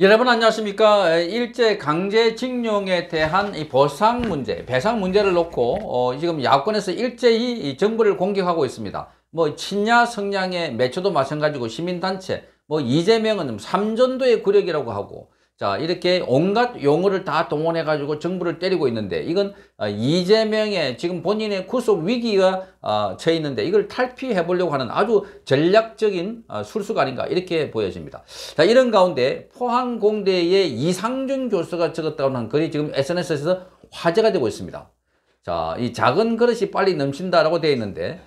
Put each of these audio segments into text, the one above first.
여러분 안녕하십니까 일제 강제징용에 대한 이 보상 문제 배상 문제를 놓고 어, 지금 야권에서 일제히 정부를 공격하고 있습니다 뭐 친야 성량의 매초도 마찬가지고 시민단체 뭐 이재명은 삼전도의 구력이라고 하고 자 이렇게 온갖 용어를 다 동원해 가지고 정부를 때리고 있는데 이건 어, 이재명의 지금 본인의 구속 위기가 처 어, 있는데 이걸 탈피해 보려고 하는 아주 전략적인 어, 술수가 아닌가 이렇게 보여집니다. 자 이런 가운데 포항공대의 이상준 교수가 적었다고 하는 글이 지금 SNS에서 화제가 되고 있습니다. 자, 이 작은 그릇이 빨리 넘친다라고 되어 있는데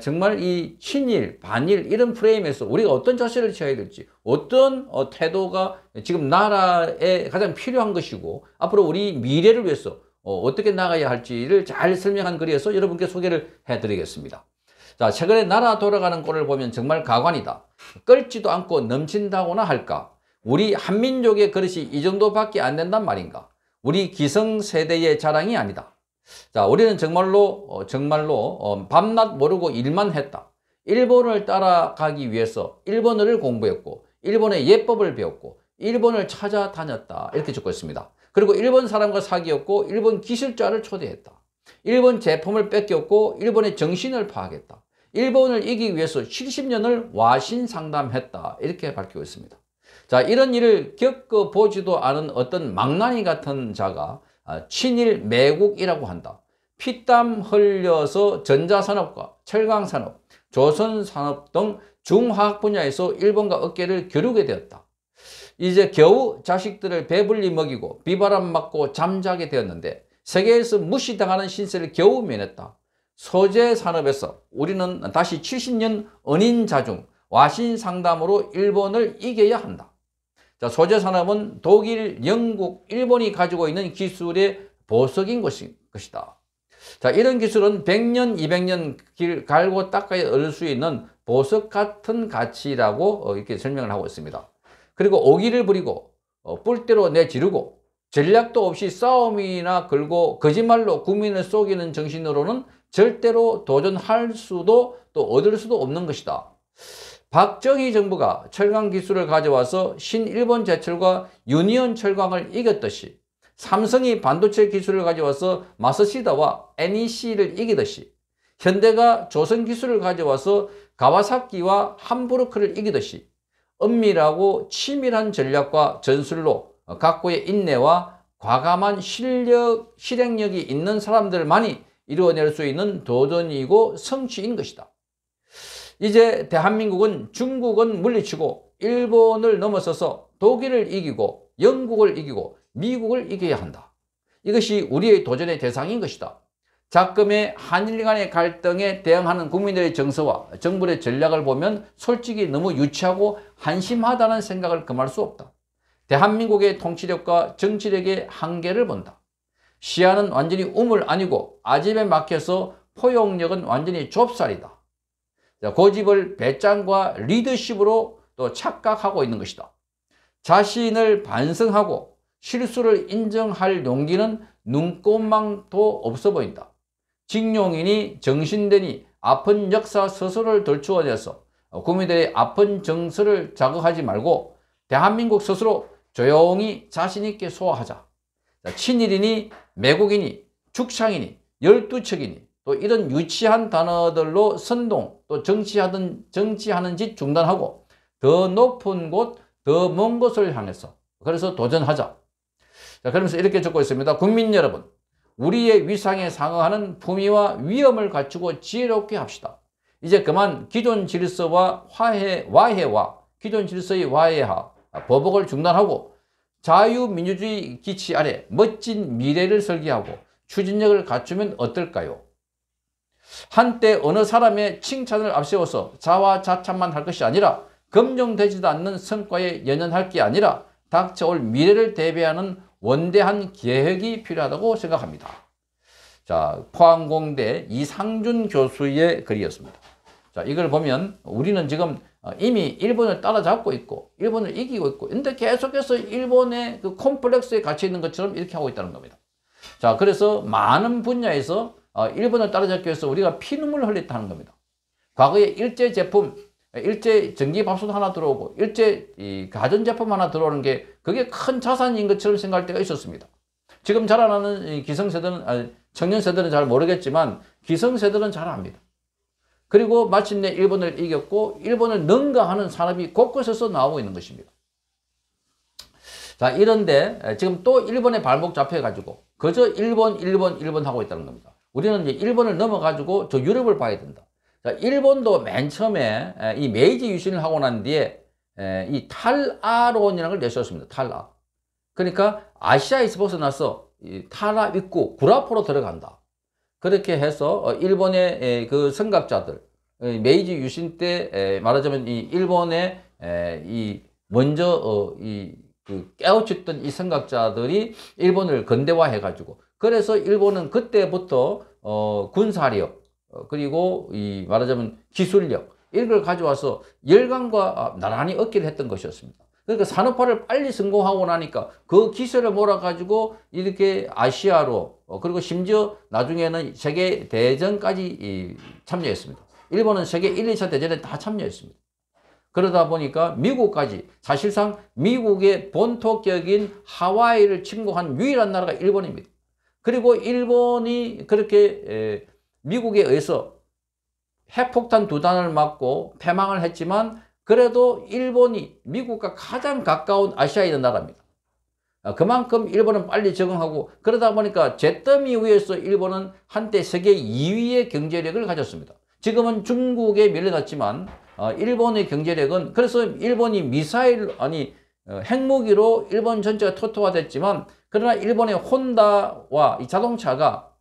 정말 이 친일, 반일 이런 프레임에서 우리가 어떤 자세를 취해야 될지 어떤 어, 태도가 지금 나라에 가장 필요한 것이고 앞으로 우리 미래를 위해서 어, 떻게 나가야 할지를 잘 설명한 글에서 여러분께 소개를 해드리겠습니다. 자, 최근에 나라 돌아가는 꼴을 보면 정말 가관이다. 끓지도 않고 넘친다고나 할까? 우리 한민족의 그릇이 이 정도밖에 안 된단 말인가? 우리 기성세대의 자랑이 아니다. 자, 우리는 정말로, 어, 정말로, 어, 밤낮 모르고 일만 했다. 일본을 따라가기 위해서 일본어를 공부했고, 일본의 예법을 배웠고, 일본을 찾아다녔다. 이렇게 적고 있습니다. 그리고 일본 사람과 사귀었고, 일본 기술자를 초대했다. 일본 제품을 뺏겼고, 일본의 정신을 파악했다. 일본을 이기기 위해서 70년을 와신 상담했다. 이렇게 밝히고 있습니다. 자, 이런 일을 겪어보지도 않은 어떤 망나니 같은 자가 아, 친일 매국이라고 한다. 피땀 흘려서 전자산업과 철강산업, 조선산업 등 중화학 분야에서 일본과 어깨를 겨루게 되었다. 이제 겨우 자식들을 배불리 먹이고 비바람 맞고 잠자게 되었는데 세계에서 무시당하는 신세를 겨우 면했다. 소재 산업에서 우리는 다시 70년 언인자중 와신상담으로 일본을 이겨야 한다. 자, 소재 산업은 독일, 영국, 일본이 가지고 있는 기술의 보석인 것이, 것이다. 자, 이런 기술은 100년, 200년 길 갈고 닦아야 얻을 수 있는 보석 같은 가치라고 어, 이렇게 설명을 하고 있습니다. 그리고 오기를 부리고 어, 뿔대로 내지르고 전략도 없이 싸움이나 걸고 거짓말로 국민을 속이는 정신으로는 절대로 도전할 수도 또 얻을 수도 없는 것이다. 박정희 정부가 철강 기술을 가져와서 신일본 제철과 유니온 철강을 이겼듯이 삼성이 반도체 기술을 가져와서 마스시다와 NEC를 이기듯이 현대가 조선 기술을 가져와서 가와사키와 함부르크를 이기듯이 엄밀하고 치밀한 전략과 전술로 각고의 인내와 과감한 실력, 실행력이 있는 사람들만이 이루어낼 수 있는 도전이고 성취인 것이다. 이제 대한민국은 중국은 물리치고 일본을 넘어서서 독일을 이기고 영국을 이기고 미국을 이겨야 한다. 이것이 우리의 도전의 대상인 것이다. 작금의 한일 간의 갈등에 대응하는 국민들의 정서와 정부의 전략을 보면 솔직히 너무 유치하고 한심하다는 생각을 금할 수 없다. 대한민국의 통치력과 정치력의 한계를 본다. 시야는 완전히 우물 아니고 아집에 막혀서 포용력은 완전히 좁쌀이다. 고집을 그 배짱과 리더십으로 또 착각하고 있는 것이다. 자신을 반성하고 실수를 인정할 용기는 눈꼽만도 없어 보인다. 직용인이 정신대니 아픈 역사 스스로를 덜추어내서 국민들의 아픈 정서를 자극하지 말고 대한민국 스스로 조용히 자신 있게 소화하자. 친일이니 매국이니 죽창이니 열두척이니 또 이런 유치한 단어들로 선동, 또정치하든 정치하는 짓 중단하고 더 높은 곳, 더 먼 곳을 향해서 그래서 도전하자. 자, 그러면서 이렇게 적고 있습니다. 국민 여러분, 우리의 위상에 상응하는 품위와 위엄을 갖추고 지혜롭게 합시다. 이제 그만 기존 질서와 화해, 와해와 기존 질서의 와해와 보복을 중단하고 자유민주주의 기치 아래 멋진 미래를 설계하고 추진력을 갖추면 어떨까요? 한때 어느 사람의 칭찬을 앞세워서 자화자찬만 할 것이 아니라 검증되지도 않는 성과에 연연할 게 아니라 닥쳐올 미래를 대비하는 원대한 계획이 필요하다고 생각합니다. 자, 포항공대 이상준 교수의 글이었습니다. 자, 이걸 보면 우리는 지금 어, 이미 일본을 따라잡고 있고 일본을 이기고 있고 근데 계속해서 일본의 그 콤플렉스에 갇혀 있는 것처럼 이렇게 하고 있다는 겁니다. 자, 그래서 많은 분야에서 어, 일본을 따라잡기 위해서 우리가 피눈물을 흘렸다는 겁니다. 과거에 일제 제품, 일제 전기밥솥 하나 들어오고 일제 가전제품 하나 들어오는 게 그게 큰 자산인 것처럼 생각할 때가 있었습니다. 지금 자라나는 기성세대는 아, 청년세대는 잘 모르겠지만 기성세대는 잘 압니다. 그리고 마침내 일본을 이겼고 일본을 능가하는 산업이 곳곳에서 나오고 있는 것입니다. 자 이런데 지금 또 일본의 발목 잡혀가지고 그저 일본 일본 일본 하고 있다는 겁니다. 우리는 이제 일본을 넘어가지고 저 유럽을 봐야 된다. 자, 일본도 맨 처음에 이 메이지 유신을 하고 난 뒤에 이 탈아론이라는 걸 내세웠습니다. 아. 그러니까 탈아. 그러니까 아시아에서 벗어나서 탈아 입구 구라포로 들어간다. 그렇게 해서 어, 일본의 그 생각자들 메이지 유신 때 말하자면 이 일본의 이 먼저 어, 이 그 깨우쳤던 이 생각자들이 일본을 근대화해가지고 그래서 일본은 그때부터 어, 군사력 어, 그리고 이 말하자면 기술력 이걸 가져와서 열강과 아, 나란히 얻기를 했던 것이었습니다. 그러니까 산업화를 빨리 성공하고 나니까 그 기술을 몰아가지고 이렇게 아시아로 어, 그리고 심지어 나중에는 세계 대전까지 참여했습니다. 일본은 세계 1, 2차 대전에 다 참여했습니다. 그러다 보니까 미국까지 사실상 미국의 본토격인 하와이를 침공한 유일한 나라가 일본입니다. 그리고 일본이 그렇게 미국에 의해서 핵폭탄 두 단을 맞고 패망을 했지만 그래도 일본이 미국과 가장 가까운 아시아에 있는 나라입니다. 아, 그만큼 일본은 빨리 적응하고 그러다 보니까 잿더미 위에서 일본은 한때 세계 2위의 경제력을 가졌습니다. 지금은 중국에 밀려났지만 아, 일본의 경제력은 그래서 일본이 미사일 아니 어, 핵무기로 일본 전체가 토토화됐지만 그러나 일본의 혼다와 이 자동차가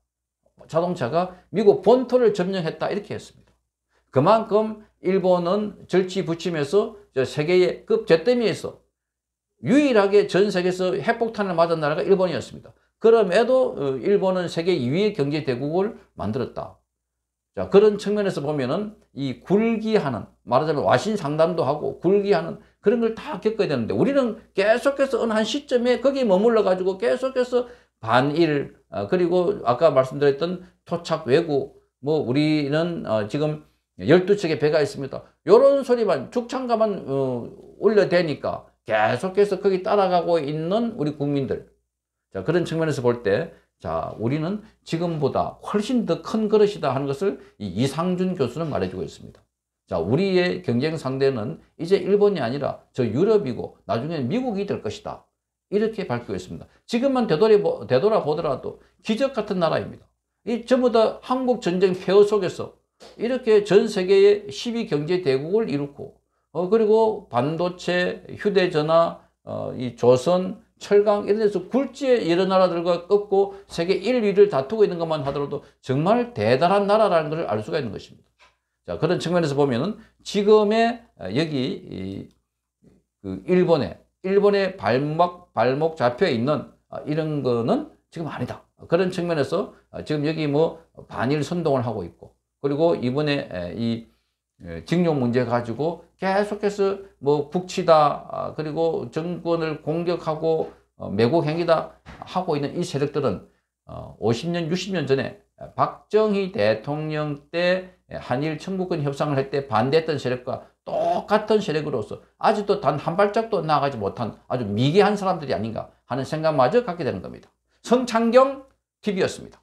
자동차가 미국 본토를 점령했다 이렇게 했습니다. 그만큼 일본은 절치부침에서 세계의 급 그 잿더미에서 유일하게 전 세계에서 핵폭탄을 맞은 나라가 일본이었습니다. 그럼에도 어, 일본은 세계 2위의 경제대국을 만들었다. 자 그런 측면에서 보면은 이 굴기하는 말하자면 와신상담도 하고 굴기하는 그런 걸 다 겪어야 되는데 우리는 계속해서 어느 한 시점에 거기에 머물러 가지고 계속해서 반일 어, 그리고 아까 말씀드렸던 토착 외구 뭐 우리는 어, 지금 12척의 배가 있습니다. 요런 소리만 죽창가만 어, 올려대니까 계속해서 거기 따라가고 있는 우리 국민들 자 그런 측면에서 볼 때 자, 우리는 지금보다 훨씬 더 큰 그릇이다 하는 것을 이 이상준 교수는 말해주고 있습니다. 자, 우리의 경쟁 상대는 이제 일본이 아니라 저 유럽이고 나중에 미국이 될 것이다. 이렇게 발표했습니다. 지금만 되돌아, 되돌아보더라도 기적 같은 나라입니다. 이 전부 다 한국 전쟁 폐허 속에서 이렇게 전 세계의 12 경제 대국을 이루고 어 그리고 반도체, 휴대전화, 어 이 조선, 철강 이런 데서 굴지의 여러 나라들과 꺾고 세계 1위를 다투고 있는 것만 하더라도 정말 대단한 나라라는 것을 알 수가 있는 것입니다. 자, 그런 측면에서 보면은 지금의 아, 여기 이 그일본에 일본의 발목 발목 잡혀 있는 아, 이런 거는 지금 아니다. 그런 측면에서 아, 지금 여기 뭐 반일 선동을 하고 있고 그리고 이번에 이 징용 문제 가지고 계속해서 뭐 북치다 그리고 정권을 공격하고 어, 매국 행위다 하고 있는 이 세력들은 50년 어, 60년 전에 박정희 대통령 때 한일 청구권 협상을 할 때 반대했던 세력과 똑같은 세력으로서 아직도 단 한 발짝도 나아가지 못한 아주 미개한 사람들이 아닌가 하는 생각마저 갖게 되는 겁니다. 성창경 TV였습니다.